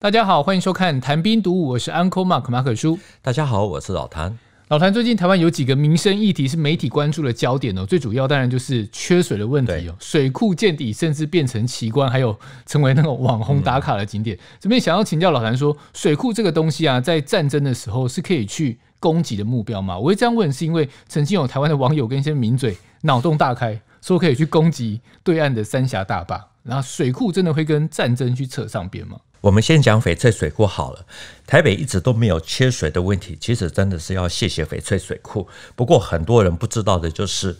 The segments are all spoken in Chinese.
大家好，欢迎收看《谈兵读武》，我是 Uncle Mark 马可叔。大家好，我是老谭。老谭最近台湾有几个民生议题是媒体关注的焦点哦，最主要当然就是缺水的问题哦，水库见底，甚至变成奇观，还有成为那个网红打卡的景点。这边想要请教老谭，说水库这个东西啊，在战争的时候是可以去攻击的目标吗？我会这样问，是因为曾经有台湾的网友跟一些名嘴脑洞大开，说可以去攻击对岸的三峡大坝，然后水库真的会跟战争去扯上边吗？我们先讲翡翠水库好了。台北一直都没有缺水的问题，其实真的是要谢谢翡翠水库。不过很多人不知道的就是，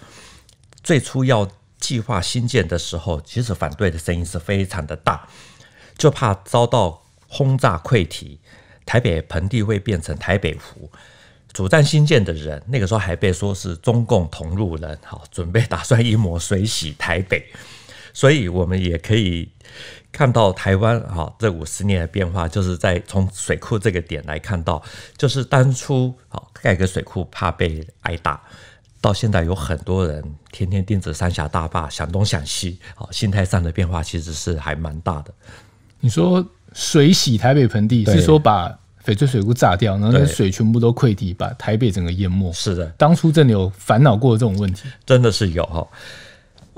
最初要计划新建的时候，其实反对的声音是非常的大，就怕遭到轰炸溃堤，台北盆地会变成台北湖。主战新建的人，那个时候还被说是中共同路人，好准备打算一抹水洗台北，所以我们也可以。看到台湾啊，这五十年的变化，就是在从水库这个点来看到，就是当初好盖个水库怕被挨打，到现在有很多人天天盯着三峡大坝想东想西，好，心态上的变化其实是还蛮大的。你说水洗台北盆地是说把翡翠水库炸掉，然后水全部都溃堤，把台北整个淹没？是的，当初这里有烦恼过这种问题，真的是有哈。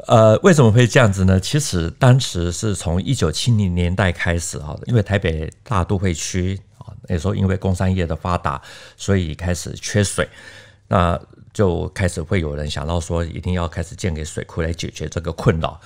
呃，为什么会这样子呢？其实当时是从一九七零年代开始啊，因为台北大都会区啊，那时候因为工商业的发达，所以开始缺水，那就开始会有人想到说，一定要开始建给水库来解决这个困扰。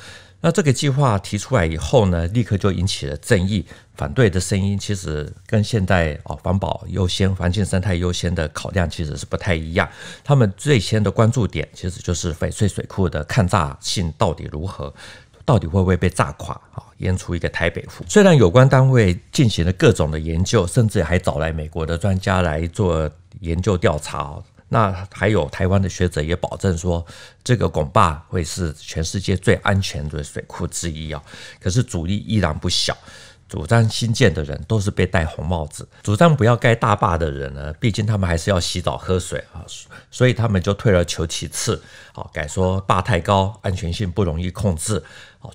那这个计划提出来以后呢，立刻就引起了争议，反对的声音其实跟现在哦环保优先、环境生态优先的考量其实是不太一样。他们最先的关注点其实就是翡翠水库的抗炸性到底如何，到底会不会被炸垮啊，淹出一个台北湖？虽然有关单位进行了各种的研究，甚至还找来美国的专家来做研究调查那还有台湾的学者也保证说，这个拱坝会是全世界最安全的水库之一啊。可是阻力依然不小，主张新建的人都是被戴红帽子，主张不要盖大坝的人呢，毕竟他们还是要洗澡喝水啊，所以他们就退而求其次，啊，改说坝太高，安全性不容易控制。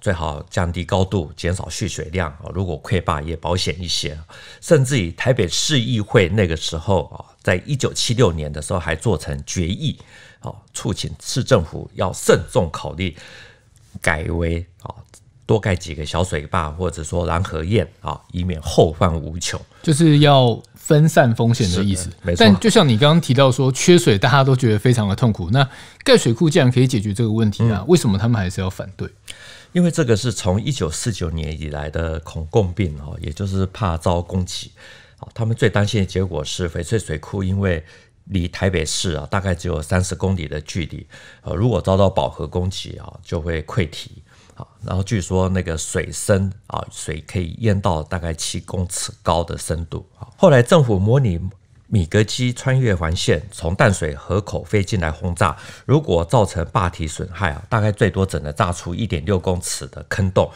最好降低高度，减少蓄水量。如果溃坝也保险一些，甚至于台北市议会那个时候啊，在一九七六年的时候还做成决议，哦，促请市政府要慎重考虑，改为啊多盖几个小水坝，或者说拦河堰啊，以免后患无穷。就是要分散风险的意思，没错。但就像你刚刚提到说，缺水大家都觉得非常的痛苦，那盖水库竟然可以解决这个问题啊？为什么他们还是要反对？因为这个是从一九四九年以来的恐共病哦，也就是怕遭攻击，他们最担心的结果是翡翠水库因为离台北市啊大概只有三十公里的距离，呃，如果遭到饱和攻击啊，就会溃堤然后据说那个水深啊，水可以淹到大概七公尺高的深度啊。后来政府模拟。米格机穿越环线，从淡水河口飞进来轰炸，如果造成坝体损害啊，大概最多只能炸出一点六公尺的坑洞。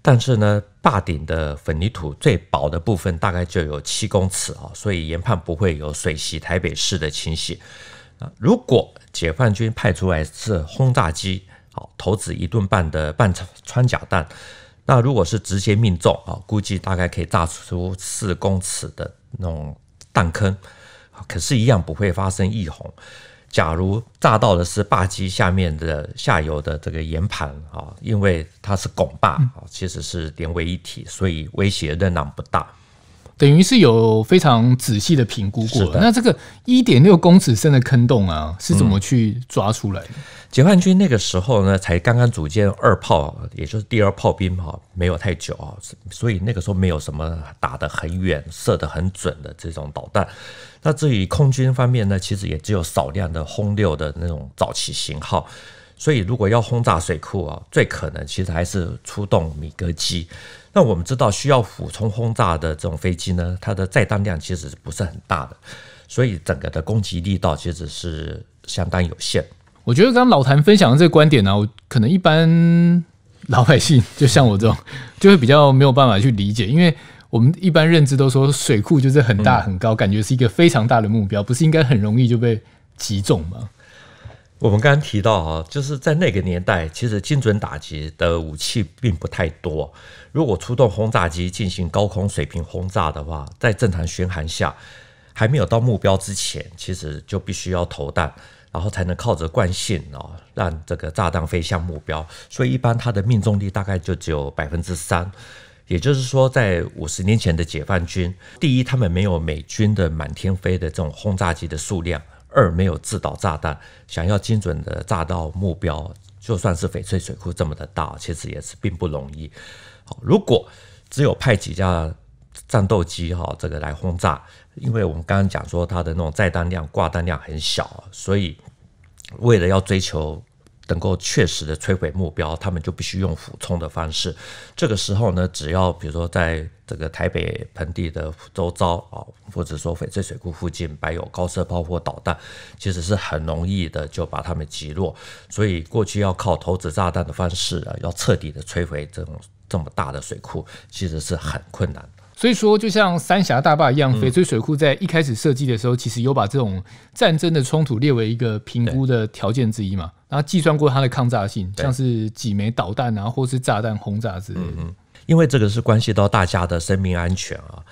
但是呢，坝顶的粉泥土最薄的部分大概就有七公尺啊，所以研判不会有水袭台北市的情形啊。如果解放军派出来是轰炸机，哦，投掷一顿半的半穿甲弹，那如果是直接命中啊，估计大概可以炸出四公尺的那种弹坑。可是，一样不会发生溢洪。假如炸到的是坝基下面的下游的这个岩盘啊，因为它是拱坝啊，其实是连为一体，所以威胁仍然不大。等于是有非常仔细的评估过的。那这个一点六公尺深的坑洞啊，是怎么去抓出来的？解放军那个时候呢，才刚刚组建二炮，也就是第二炮兵哈，没有太久啊，所以那个时候没有什么打得很远、射得很准的这种导弹。那至于空军方面呢，其实也只有少量的轰六的那种早期型号。所以，如果要轰炸水库啊，最可能其实还是出动米格机。那我们知道，需要俯冲轰炸的这种飞机呢，它的载弹量其实是不是很大的，所以整个的攻击力道其实是相当有限。我觉得刚老谭分享的这个观点呢，我可能一般老百姓，就像我这种，就会比较没有办法去理解，因为我们一般认知都说水库就是很大很高，感觉是一个非常大的目标，不是应该很容易就被击中吗？我们刚刚提到啊，就是在那个年代，其实精准打击的武器并不太多。如果出动轰炸机进行高空水平轰炸的话，在正常巡航下还没有到目标之前，其实就必须要投弹，然后才能靠着惯性哦，让这个炸弹飞向目标。所以一般它的命中率大概就只有百分之三。也就是说，在五十年前的解放军，第一他们没有美军的满天飞的这种轰炸机的数量。二没有制导炸弹，想要精准的炸到目标，就算是翡翠水库这么的大，其实也是并不容易。好，如果只有派几架战斗机哈，这个来轰炸，因为我们刚刚讲说它的那种载弹量、挂弹量很小，所以为了要追求。能够确实的摧毁目标，他们就必须用俯冲的方式。这个时候呢，只要比如说在这个台北盆地的周遭啊，或者说翡翠水库附近摆有高射炮或导弹，其实是很容易的就把他们击落。所以过去要靠投掷炸弹的方式啊，要彻底的摧毁这种这么大的水库，其实是很困难。所以说，就像三峡大坝一样，翡翠水库在一开始设计的时候，其实有把这种战争的冲突列为一个评估的条件之一嘛。然后计算过它的抗炸性，像是几枚导弹啊，或是炸弹轰炸之类的。因为这个是关系到大家的生命安全啊，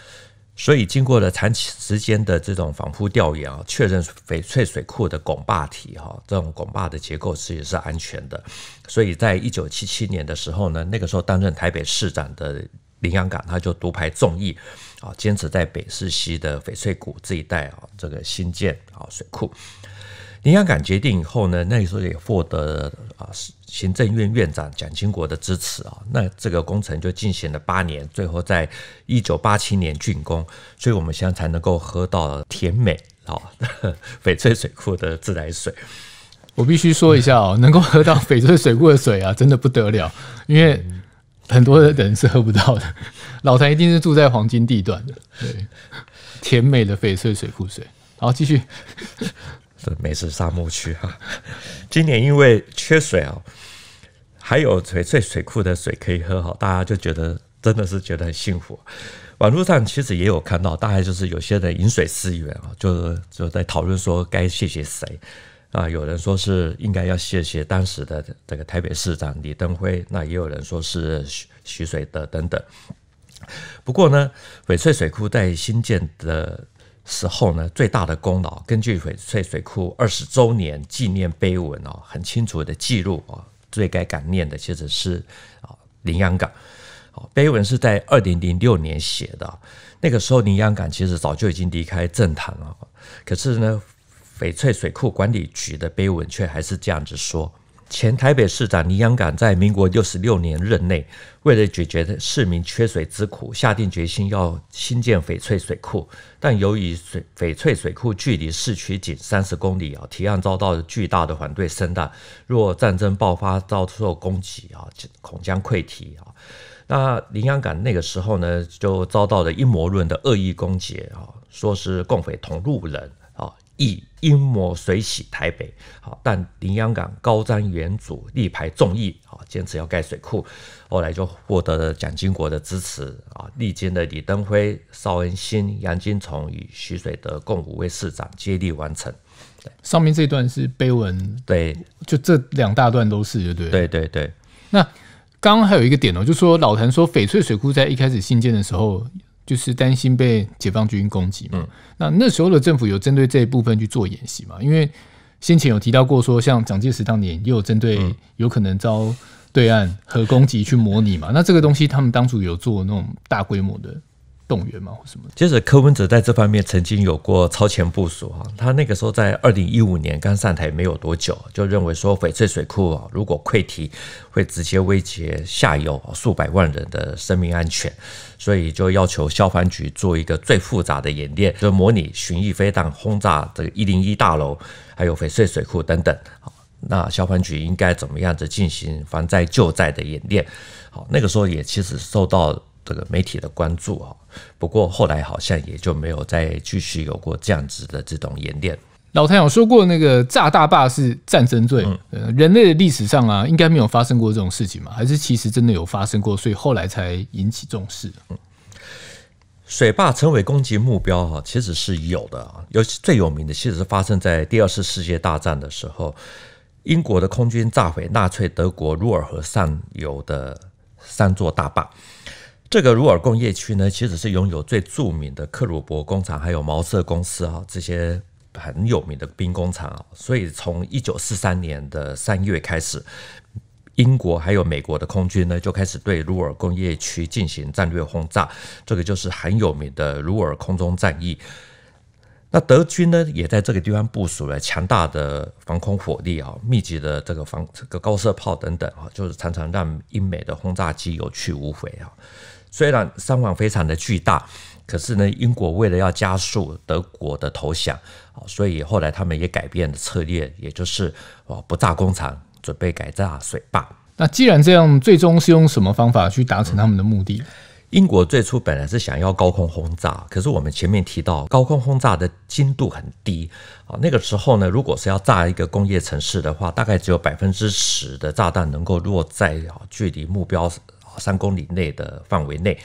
所以经过了长时间的这种反复调研啊，确认翡翠水库的拱坝体哈，这种拱坝的结构其实也是安全的。所以在一九七七年的时候呢，那个时候担任台北市长的林洋港，他就独排众议啊，坚持在北市西的翡翠谷这一带啊，这个新建啊水库。林响感决定以后呢，那时候也获得啊行政院院长蒋经国的支持啊。那这个工程就进行了八年，最后在一九八七年竣工，所以我们现在才能够喝到甜美啊 翡翠水库的自来水。我必须说一下哦，能够喝到翡翠水库的水啊，真的不得了，因为很多的人是喝不到的。老谭一定是住在黄金地段的，对，甜美的翡翠水库水。好，继续。是美食沙漠区哈，今年因为缺水哦，还有翡翠水库的水可以喝哈，大家就觉得真的是觉得很幸福。网络上其实也有看到，大概就是有些人饮水思源啊，就是就在讨论说该谢谢谁啊，有人说是应该要谢谢当时的这个台北市长李登辉，那也有人说是徐徐水德等等。不过呢，翡翠水库在新建的。时候呢，最大的功劳，根据翡翠水库二十周年纪念碑文哦，很清楚的记录哦，最该感念的其实是啊林安港。好，碑文是在二零零六年写的，那个时候林安港其实早就已经离开政坛了，可是呢，翡翠水库管理局的碑文却还是这样子说。前台北市长林洋港在民国六十六年任内，为了解决市民缺水之苦，下定决心要兴建翡翠水库。但由于水翡翠水库距离市区仅三十公里啊，提案遭到巨大的反对声浪。若战争爆发遭受攻击啊，恐将溃堤啊。那林洋港那个时候呢，就遭到了阴谋论的恶意攻击啊，说是共匪同路人。以阴谋水洗台北，好，但林洋港高瞻远瞩，力排众议，好，坚持要盖水库，后来就获得了蒋经国的支持，啊，历经的李登辉、邵恩新、杨金崇与徐水德共五位市长接力完成。上面这段是碑文，对，就这两大段都是，对对？对对对。那刚刚还有一个点哦，就说老谭说翡翠水库在一开始兴建的时候。就是担心被解放军攻击嘛？那那时候的政府有针对这一部分去做演习嘛？因为先前有提到过，说像蒋介石当年也有针对有可能遭对岸核攻击去模拟嘛？那这个东西他们当初有做那种大规模的。动员嘛，或什么？其实柯文哲在这方面曾经有过超前部署哈。他那个时候在二零一五年刚上台没有多久，就认为说翡翠水库啊，如果溃堤，会直接威胁下游数百万人的生命安全，所以就要求消防局做一个最复杂的演练，就模拟巡弋飞弹轰炸这个一零一大楼，还有翡翠水库等等。好，那消防局应该怎么样子进行防灾救灾的演练？好，那个时候也其实受到。这个媒体的关注啊，不过后来好像也就没有再继续有过这样子的这种演练。老谭有说过，那个炸大坝是战争罪。人类的历史上啊，应该没有发生过这种事情嘛？还是其实真的有发生过，所以后来才引起重视？嗯，水坝成为攻击目标哈，其实是有的。尤其最有名的，其实是发生在第二次世界大战的时候，英国的空军炸毁纳粹德国鲁尔河上游的三座大坝。这个鲁尔工业区呢，其实是拥有最著名的克虏伯工厂，还有毛瑟公司啊，这些很有名的兵工厂所以，从一九四三年的三月开始，英国还有美国的空军呢，就开始对鲁尔工业区进行战略轰炸。这个就是很有名的鲁尔空中战役。那德军呢，也在这个地方部署了强大的防空火力啊，密集的这个防这个高射炮等等啊，就是常常让英美的轰炸机有去无回啊。虽然伤亡非常的巨大，可是呢，英国为了要加速德国的投降啊，所以后来他们也改变了策略，也就是哦不炸工厂，准备改炸水坝。那既然这样，最终是用什么方法去达成他们的目的？英国最初本来是想要高空轰炸，可是我们前面提到，高空轰炸的精度很低啊。那个时候呢，如果是要炸一个工业城市的话，大概只有百分之十的炸弹能够落在距离目标。三公里内的范围内，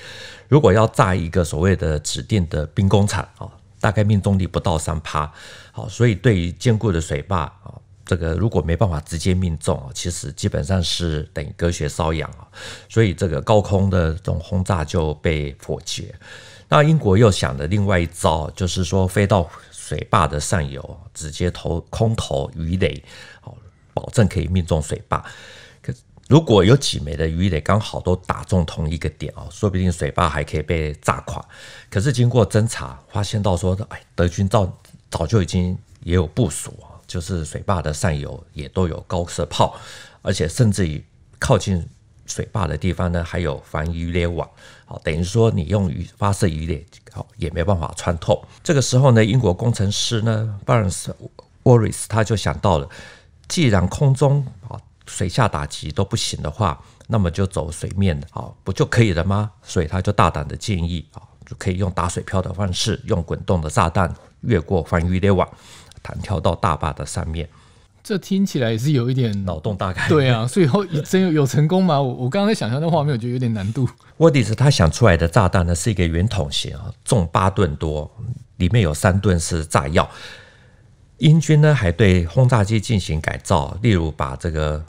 如果要炸一个所谓的指定的兵工厂啊，大概命中率不到三趴。好，所以对于坚固的水坝啊，这个如果没办法直接命中啊，其实基本上是等于隔靴搔痒啊。所以这个高空的这种轰炸就被否决。那英国又想了另外一招，就是说飞到水坝的上游，直接投空投鱼雷，好，保证可以命中水坝。如果有几枚的鱼雷刚好都打中同一个点哦，说不定水坝还可以被炸垮。可是经过侦查发现到说，哎，德军早早就已经也有部署啊，就是水坝的上游也都有高射炮，而且甚至于靠近水坝的地方呢，还有防鱼雷网。好，等于说你用鱼发射鱼雷，好也没办法穿透。这个时候呢，英国工程师呢，Barnes Worries，他就想到了，既然空中啊。水下打击都不行的话，那么就走水面，啊，不就可以了吗？所以他就大胆的建议啊，就可以用打水漂的方式，用滚动的炸弹越过防御电网，弹跳到大坝的上面。这听起来也是有一点脑洞大开。对啊，最后真有有成功吗？我我刚刚在想象那画面，我觉得有点难度。沃 i 斯他想出来的炸弹呢，是一个圆筒形啊，重八吨多，里面有三吨是炸药。英军呢还对轰炸机进行改造，例如把这个。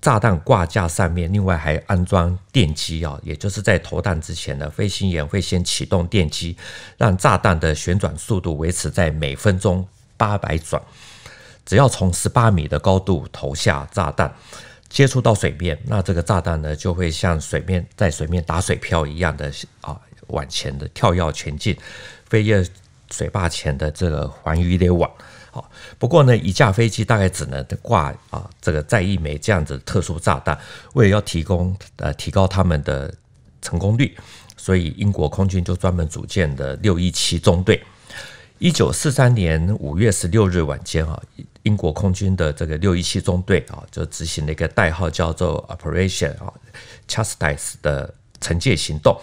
炸弹挂架上面，另外还安装电机啊，也就是在投弹之前呢，飞行员会先启动电机，让炸弹的旋转速度维持在每分钟八百转。只要从十八米的高度投下炸弹，接触到水面，那这个炸弹呢就会像水面在水面打水漂一样的啊往前的跳跃前进，飞越水坝前的这个防鱼雷网。不过呢，一架飞机大概只能挂啊这个载一枚这样子特殊炸弹。为了要提供呃提高他们的成功率，所以英国空军就专门组建的六一七中队。一九四三年五月十六日晚间啊，英国空军的这个六一七中队啊就执行了一个代号叫做 Operation 啊 Chastise 的惩戒行动。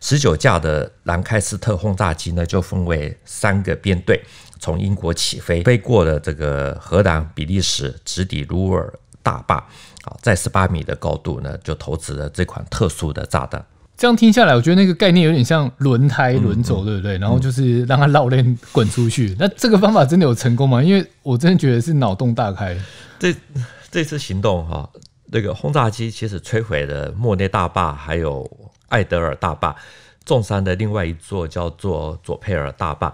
十九架的兰开斯特轰炸机呢，就分为三个编队。从英国起飞，飞过了这个荷兰、比利时，直抵卢尔大坝。啊，在十八米的高度呢，就投掷了这款特殊的炸弹。这样听下来，我觉得那个概念有点像轮胎轮轴，对不对？然后就是让它绕链滚出去。那这个方法真的有成功吗？因为我真的觉得是脑洞大开。这这次行动哈，那个轰炸机其实摧毁了莫内大坝，还有艾德尔大坝，重伤的另外一座叫做佐佩尔大坝。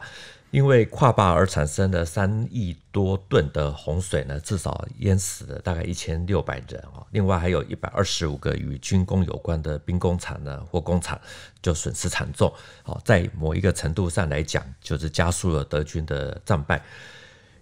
因为垮坝而产生的三亿多吨的洪水呢，至少淹死了大概一千六百人哦。另外还有一百二十五个与军工有关的兵工厂呢或工厂就损失惨重哦。在某一个程度上来讲，就是加速了德军的战败。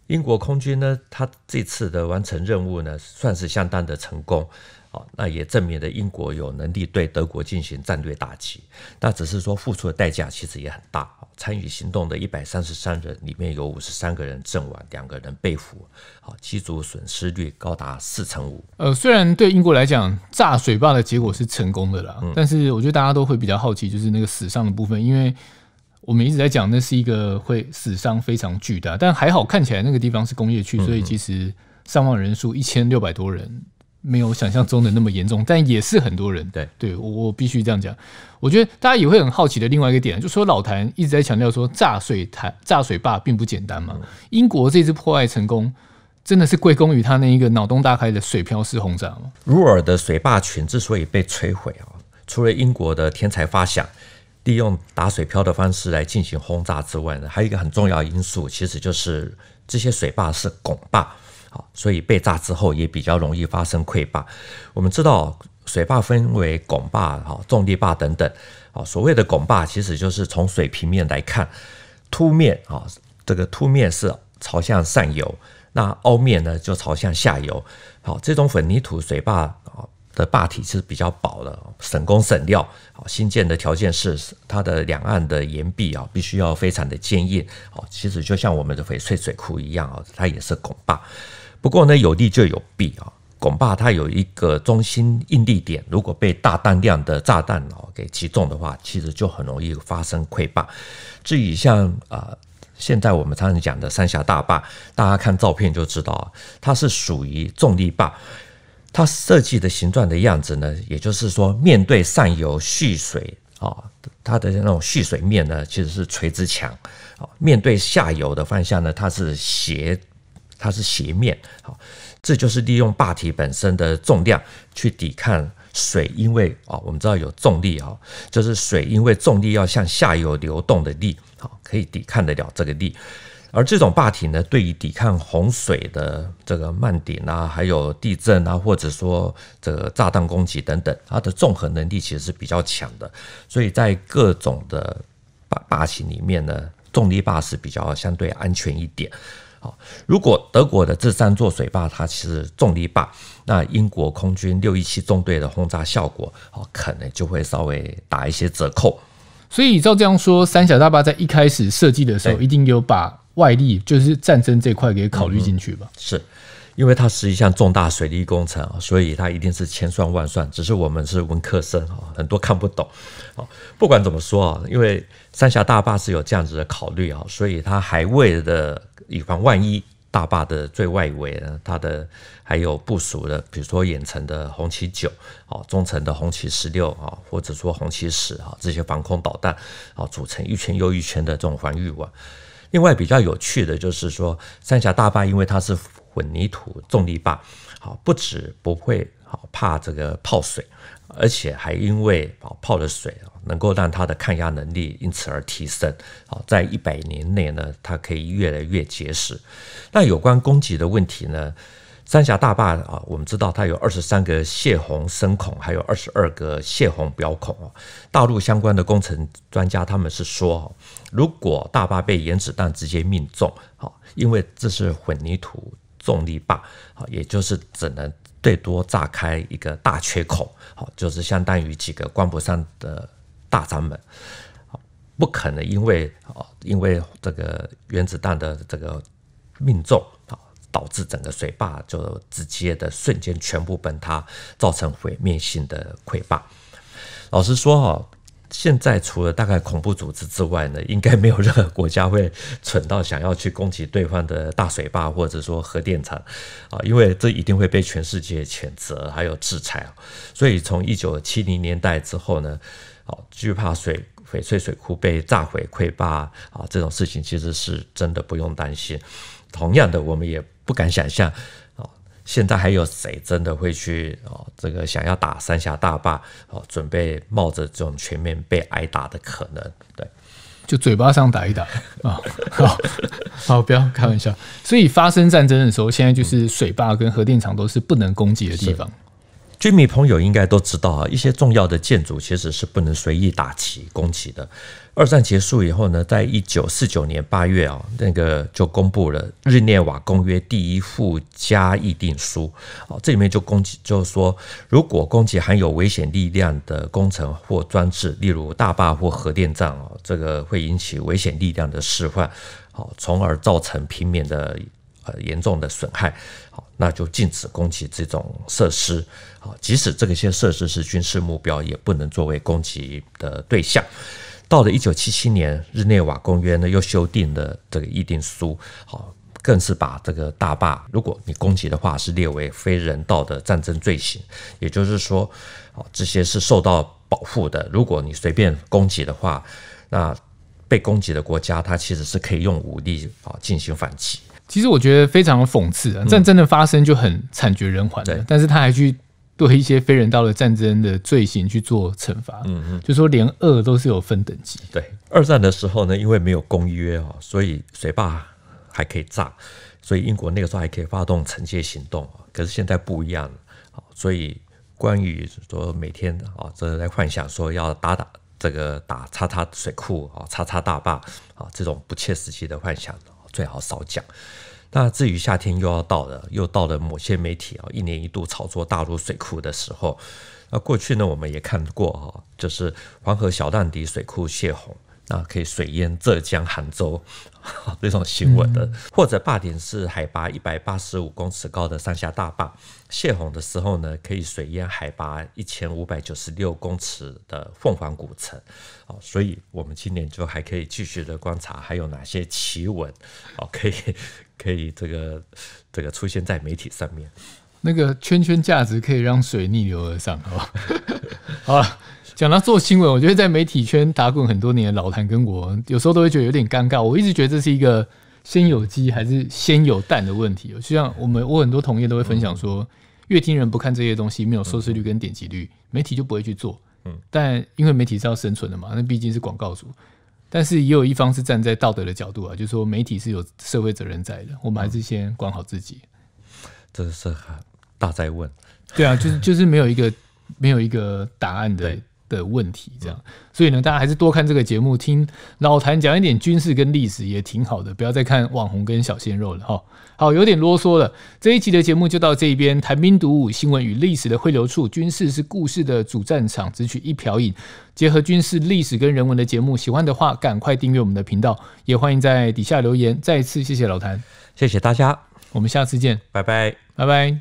英国空军呢，他这次的完成任务呢，算是相当的成功哦。那也证明了英国有能力对德国进行战略打击。那只是说付出的代价其实也很大。参与行动的一百三十三人里面有五十三个人阵亡，两个人被俘。好，机组损失率高达四成五。呃，虽然对英国来讲炸水坝的结果是成功的啦，但是我觉得大家都会比较好奇，就是那个死伤的部分，因为我们一直在讲那是一个会死伤非常巨大，但还好看起来那个地方是工业区，所以其实伤亡人数一千六百多人。没有想象中的那么严重，但也是很多人。对，对我我必须这样讲。我觉得大家也会很好奇的另外一个点，就说老谭一直在强调说炸水台、炸水坝并不简单嘛。英国这次破坏成功，真的是归功于他那一个脑洞大开的水漂式轰炸吗？入尔的水坝群之所以被摧毁啊，除了英国的天才发想，利用打水漂的方式来进行轰炸之外，还有一个很重要因素，其实就是这些水坝是拱坝。所以被炸之后也比较容易发生溃坝。我们知道水坝分为拱坝、哈重力坝等等。好，所谓的拱坝其实就是从水平面来看，凸面啊，这个凸面是朝向上游，那凹面呢就朝向下游。好，这种混凝土水坝啊的坝体是比较薄的，省工省料。好，新建的条件是它的两岸的岩壁啊必须要非常的坚硬。好，其实就像我们的翡翠水库一样啊，它也是拱坝。不过呢，有利就有弊啊。拱坝它有一个中心应力点，如果被大弹量的炸弹啊给击中的话，其实就很容易发生溃坝。至于像呃现在我们常常讲的三峡大坝，大家看照片就知道，它是属于重力坝。它设计的形状的样子呢，也就是说面对上游蓄水啊，它的那种蓄水面呢其实是垂直墙啊；面对下游的方向呢，它是斜。它是斜面，好，这就是利用坝体本身的重量去抵抗水，因为啊，我们知道有重力啊，就是水因为重力要向下游流动的力，好，可以抵抗得了这个力。而这种坝体呢，对于抵抗洪水的这个慢点啊，还有地震啊，或者说这个炸弹攻击等等，它的综合能力其实是比较强的。所以在各种的坝坝型里面呢，重力坝是比较相对安全一点。如果德国的这三座水坝它是重力坝，那英国空军六一七纵队的轰炸效果哦，可能就会稍微打一些折扣。所以照这样说，三峡大坝在一开始设计的时候，一定有把外力，就是战争这块给考虑进去吧？是。因为它是一项重大水利工程啊，所以它一定是千算万算。只是我们是文科生啊，很多看不懂。好，不管怎么说啊，因为三峡大坝是有这样子的考虑啊，所以它还为了以防万一，大坝的最外围呢，它的还有部署了，比如说远程的红旗九啊，中程的红旗十六啊，或者说红旗十啊这些防空导弹啊，组成一圈又一圈的这种防御网。另外比较有趣的就是说，三峡大坝因为它是。混凝土重力坝，好不止不会好怕这个泡水，而且还因为泡的水啊，能够让它的抗压能力因此而提升。好，在一百年内呢，它可以越来越结实。那有关供给的问题呢？三峡大坝啊，我们知道它有二十三个泄洪深孔，还有二十二个泄洪表孔啊。大陆相关的工程专家他们是说，如果大坝被原子弹直接命中，好，因为这是混凝土。重力坝，好，也就是只能最多炸开一个大缺口，好，就是相当于几个关不上的大闸门，不可能因为啊，因为这个原子弹的这个命中，啊，导致整个水坝就直接的瞬间全部崩塌，造成毁灭性的溃坝。老实说，哈。现在除了大概恐怖组织之外呢，应该没有任何国家会蠢到想要去攻击对方的大水坝或者说核电厂，啊，因为这一定会被全世界谴责还有制裁啊。所以从一九七零年代之后呢，啊，惧怕水翡翠水库被炸毁溃坝啊这种事情其实是真的不用担心。同样的，我们也不敢想象。现在还有谁真的会去哦？这个想要打三峡大坝哦，准备冒着这种全面被挨打的可能，对，就嘴巴上打一打啊！好，不要开玩笑。所以发生战争的时候，现在就是水坝跟核电厂都是不能攻击的地方。居民朋友应该都知道啊，一些重要的建筑其实是不能随意打起攻击的。二战结束以后呢，在一九四九年八月啊，那个就公布了《日内瓦公约》第一附加议定书哦，这里面就攻击就是说，如果攻击含有危险力量的工程或装置，例如大坝或核电站哦，这个会引起危险力量的释放，好，从而造成平面的呃严重的损害，好，那就禁止攻击这种设施，好，即使这些设施是军事目标，也不能作为攻击的对象。到了一九七七年，日内瓦公约呢又修订了这个议定书，好，更是把这个大坝，如果你攻击的话，是列为非人道的战争罪行，也就是说，好，这些是受到保护的。如果你随便攻击的话，那被攻击的国家，它其实是可以用武力啊进行反击。其实我觉得非常讽刺啊，战争的发生就很惨绝人寰了，但是他还去。对一些非人道的战争的罪行去做惩罚，嗯嗯，就说连恶都是有分等级。对，二战的时候呢，因为没有公约哦，所以水坝还可以炸，所以英国那个时候还可以发动惩戒行动可是现在不一样，所以关于说每天啊，这在幻想说要打打这个打叉叉水库啊，叉叉大坝啊，这种不切实际的幻想，最好少讲。那至于夏天又要到了，又到了某些媒体啊一年一度炒作大陆水库的时候，那过去呢我们也看过哦，就是黄河小浪底水库泄洪。啊，可以水淹浙江杭州 这种新闻的，或者坝顶是海拔一百八十五公尺高的三峡大坝，泄洪的时候呢，可以水淹海拔一千五百九十六公尺的凤凰古城。哦，所以我们今年就还可以继续的观察，还有哪些奇闻哦，可以 可以这个这个出现在媒体上面。那个圈圈价值可以让水逆流而上，好吧？好。讲到做新闻，我觉得在媒体圈打滚很多年的老谭跟我，有时候都会觉得有点尴尬。我一直觉得这是一个先有鸡还是先有蛋的问题。就像我们，我很多同业都会分享说，越听人不看这些东西，没有收视率跟点击率，媒体就不会去做。嗯，但因为媒体是要生存的嘛，那毕竟是广告主。但是也有一方是站在道德的角度啊，就说媒体是有社会责任在的，我们还是先管好自己。这是大在问。对啊，就是就是没有一个没有一个答案的。的问题，这样，所以呢，大家还是多看这个节目，听老谭讲一点军事跟历史也挺好的，不要再看网红跟小鲜肉了哈。好，有点啰嗦了，这一集的节目就到这一边，谈兵读武，新闻与历史的汇流处，军事是故事的主战场，只取一瓢饮，结合军事、历史跟人文的节目，喜欢的话赶快订阅我们的频道，也欢迎在底下留言。再次谢谢老谭，谢谢大家，我们下次见，拜拜，拜拜。